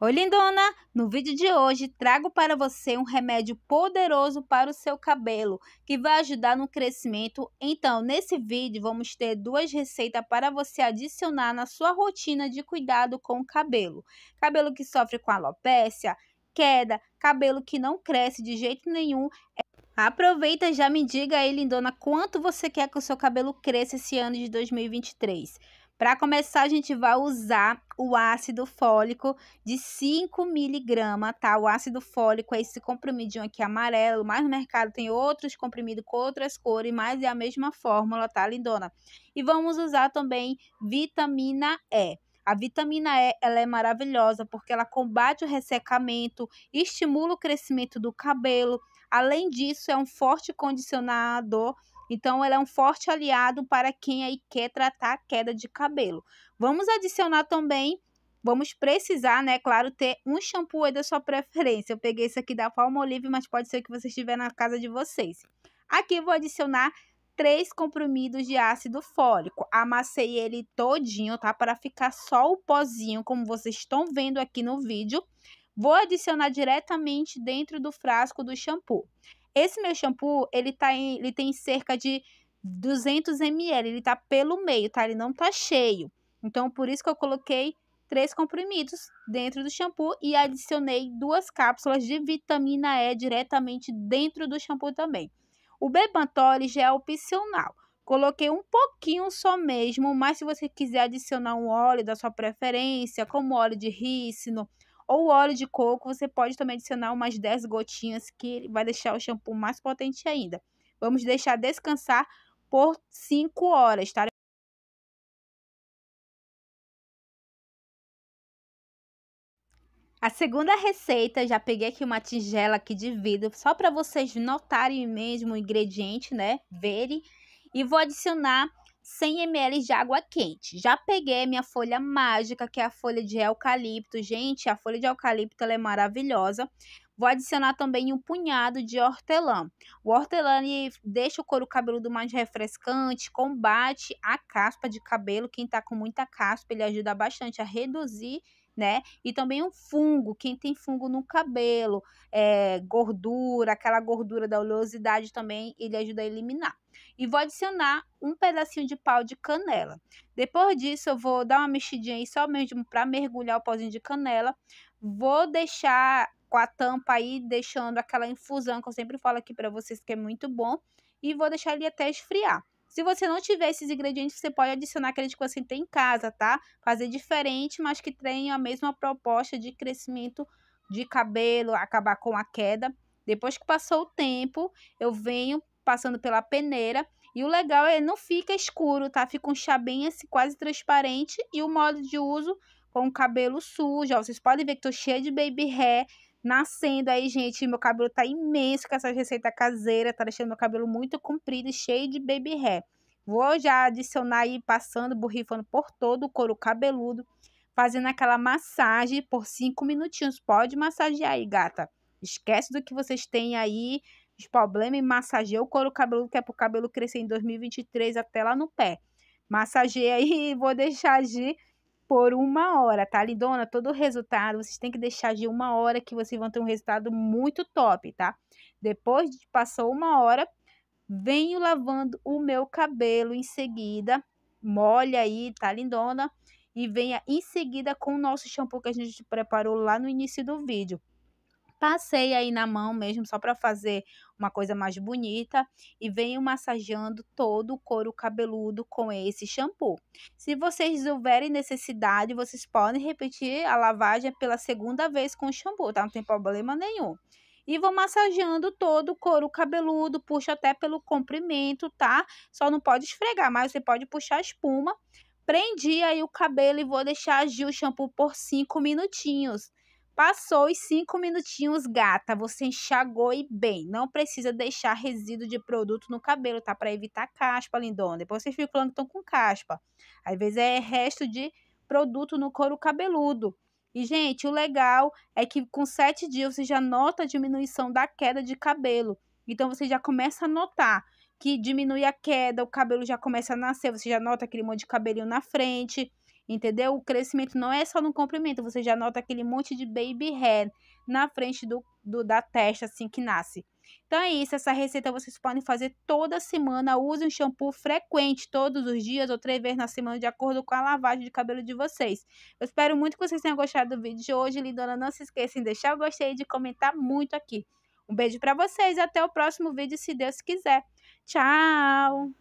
Oi, lindona! No vídeo de hoje trago para você um remédio poderoso para o seu cabelo que vai ajudar no crescimento. Então, nesse vídeo, vamos ter duas receitas para você adicionar na sua rotina de cuidado com o cabelo. Cabelo que sofre com alopécia, queda, cabelo que não cresce de jeito nenhum. Aproveita e já me diga aí, lindona, quanto você quer que o seu cabelo cresça esse ano de 2023. Para começar, a gente vai usar o ácido fólico de 5 miligramas, tá? O ácido fólico é esse comprimidinho aqui amarelo, mas no mercado tem outros comprimidos com outras cores, mas é a mesma fórmula, tá, lindona? E vamos usar também vitamina E. A vitamina E ela é maravilhosa porque ela combate o ressecamento, estimula o crescimento do cabelo. Além disso, é um forte condicionador então, ela é um forte aliado para quem aí quer tratar a queda de cabelo. Vamos adicionar também, vamos precisar, né, claro, ter um shampoo aí da sua preferência. Eu peguei esse aqui da Palmolive, mas pode ser que você estiver na casa de vocês. Aqui vou adicionar três comprimidos de ácido fólico. Amassei ele todinho, tá? Para ficar só o pozinho, como vocês estão vendo aqui no vídeo. Vou adicionar diretamente dentro do frasco do shampoo. Esse meu shampoo, ele, tá em, ele tem cerca de 200 ml, ele tá pelo meio, tá? Ele não tá cheio. Então, por isso que eu coloquei três comprimidos dentro do shampoo e adicionei duas cápsulas de vitamina E diretamente dentro do shampoo também. O Bebantol já é opcional. Coloquei um pouquinho só mesmo, mas se você quiser adicionar um óleo da sua preferência, como óleo de rícino, ou óleo de coco, você pode também adicionar umas 10 gotinhas que vai deixar o shampoo mais potente ainda. Vamos deixar descansar por 5 horas, tá? A segunda receita, já peguei aqui uma tigela aqui de vidro, só para vocês notarem mesmo o ingrediente, né? Verem. E vou adicionar 100 ml de água quente. Já peguei minha folha mágica, que é a folha de eucalipto. Gente, a folha de eucalipto é maravilhosa. Vou adicionar também um punhado de hortelã. O hortelã deixa o couro cabeludo mais refrescante, combate a caspa de cabelo. Quem tá com muita caspa, ele ajuda bastante a reduzir né? E também um fungo, quem tem fungo no cabelo, é, gordura, aquela gordura da oleosidade também, ele ajuda a eliminar. E vou adicionar um pedacinho de pau de canela. Depois disso, eu vou dar uma mexidinha aí só mesmo para mergulhar o pauzinho de canela. Vou deixar com a tampa aí, deixando aquela infusão que eu sempre falo aqui para vocês que é muito bom. E vou deixar ele até esfriar. Se você não tiver esses ingredientes, você pode adicionar aquele que você tem em casa, tá? Fazer diferente, mas que tenha a mesma proposta de crescimento de cabelo, acabar com a queda. Depois que passou o tempo, eu venho passando pela peneira. E o legal é não fica escuro, tá? Fica um chá bem assim, quase transparente. E o modo de uso com o cabelo sujo, ó. Vocês podem ver que tô cheia de baby hair nascendo aí, gente. Meu cabelo tá imenso com essa receita caseira, tá deixando meu cabelo muito comprido e cheio de baby hair. Vou já adicionar aí, passando, borrifando por todo o couro cabeludo, fazendo aquela massagem por cinco minutinhos. Pode massagear aí, gata. Esquece do que vocês têm aí, os problemas e massageia o couro cabeludo, que é pro cabelo crescer em 2023 até lá no pé. Massageia aí, vou deixar agir por uma hora, tá, lindona? Todo o resultado, vocês têm que deixar de uma hora que vocês vão ter um resultado muito top, tá? Depois de passou uma hora, venho lavando o meu cabelo em seguida, molha aí, tá, lindona? E venha em seguida com o nosso shampoo que a gente preparou lá no início do vídeo. Passei aí na mão mesmo, só para fazer uma coisa mais bonita. E venho massageando todo o couro cabeludo com esse shampoo. Se vocês houverem necessidade, vocês podem repetir a lavagem pela segunda vez com o shampoo, tá? Não tem problema nenhum e vou massageando todo o couro cabeludo, puxo até pelo comprimento, tá? Só não pode esfregar, mas você pode puxar a espuma. Prendi aí o cabelo e vou deixar agir o shampoo por 5 minutinhos. Passou os cinco minutinhos, gata, você enxagou e bem. Não precisa deixar resíduo de produto no cabelo, tá? Para evitar caspa, lindona. Depois vocês ficam então com caspa. Às vezes é resto de produto no couro cabeludo. E, gente, o legal é que com sete dias você já nota a diminuição da queda de cabelo. Então, você já começa a notar que diminui a queda, o cabelo já começa a nascer, você já nota aquele monte de cabelinho na frente, entendeu? O crescimento não é só no comprimento, você já nota aquele monte de baby hair na frente do, do da testa, assim que nasce. Então é isso, essa receita vocês podem fazer toda semana. Use um shampoo frequente, todos os dias ou três vezes na semana, de acordo com a lavagem de cabelo de vocês. Eu espero muito que vocês tenham gostado do vídeo de hoje. Lindona, não se esqueçam de deixar o gostei e de comentar muito aqui. Um beijo para vocês, até o próximo vídeo, se Deus quiser. Tchau!